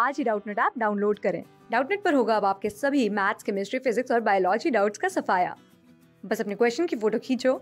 आज ही Doubtnut app download करें डाउटनेट पर होगा अब आपके सभी मैथ्स केमिस्ट्री फिजिक्स और बायोलॉजी डाउट्स का सफाया बस अपने क्वेश्चन की फोटो खींचो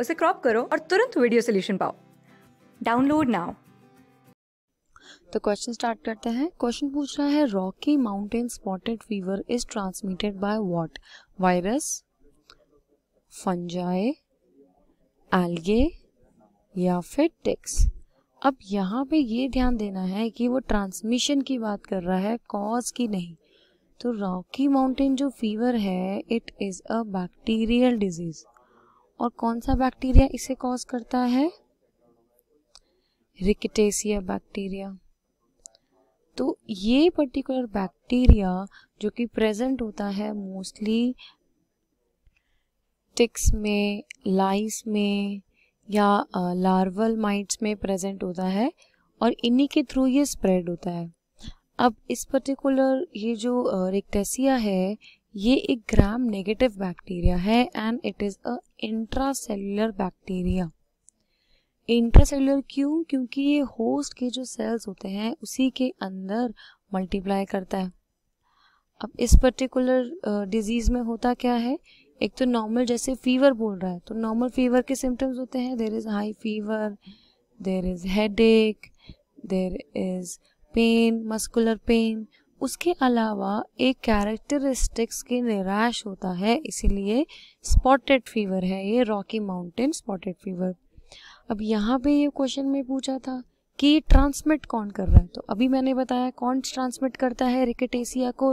उसे क्रॉप करो और तुरंत वीडियो सोल्यूशन पाओ डाउनलोड नाउ तो क्वेश्चन स्टार्ट करते हैं क्वेश्चन पूछ रहा है Rocky Mountain spotted fever is transmitted by what virus fungi algae या फिर टिक्स अब यहाँ पे ये ध्यान देना है कि वो ट्रांसमिशन की बात कर रहा है कॉज की नहीं तो रॉकी माउंटेन जो फीवर है it is a bacterial disease और कौन सा बैक्टीरिया इसे कॉज करता है रिकटेसिया बैक्टीरिया तो ये पर्टिकुलर बैक्टीरिया जो कि प्रेजेंट होता है मोस्टली टिक्स में लाइस में या लार्वल माइट्स में प्रेजेंट होता है और इन्हीं के थ्रू ये स्प्रेड होता है अब इस पर्टिकुलर ये जो रिक्टेसिया है ये एक ग्राम नेगेटिव बैक्टीरिया है and it is a intracellular bacteria intracellular क्यों क्योंकि ये होस्ट के जो सेल्स होते हैं उसी के अंदर मल्टीप्लाई करता है अब इस पर्टिकुलर डिजीज़ में होता क्या है एक तो नॉर्मल जैसे फीवर बोल रहा है तो नॉर्मल फीवर के सिम्टम्स होते हैं there is high fever there is headache there is pain muscular pain उसके अलावा एक कैरेक्टरिस्टिक्स के निराश होता है इसीलिए स्पॉटेड फीवर है ये रॉकी माउंटेन स्पॉटेड फीवर अब यहाँ पे ये क्वेश्चन में पूछा था कि ट्रांसमिट कौन कर रहा है तो अभी मैंने बताया कौन ट्रांसमिट करता है रिकेटेसिया को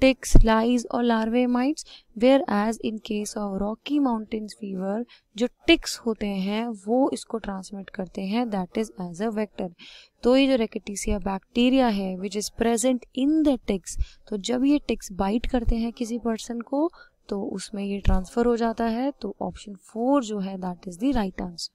टिक्स लाइज और larvae mites whereas in case of Rocky Mountains fever जो टिक्स होते हैं वो इसको ट्रांसमिट करते हैं that is as a vector तो ये जो रेकेटिसिया बैक्टीरिया है which is present in the ticks तो जब ये टिक्स बाइट करते हैं किसी पर्सन को तो उसमें ये ट्रांसफ़र हो जाता है तो ऑप्शन फोर जो है that is the right answer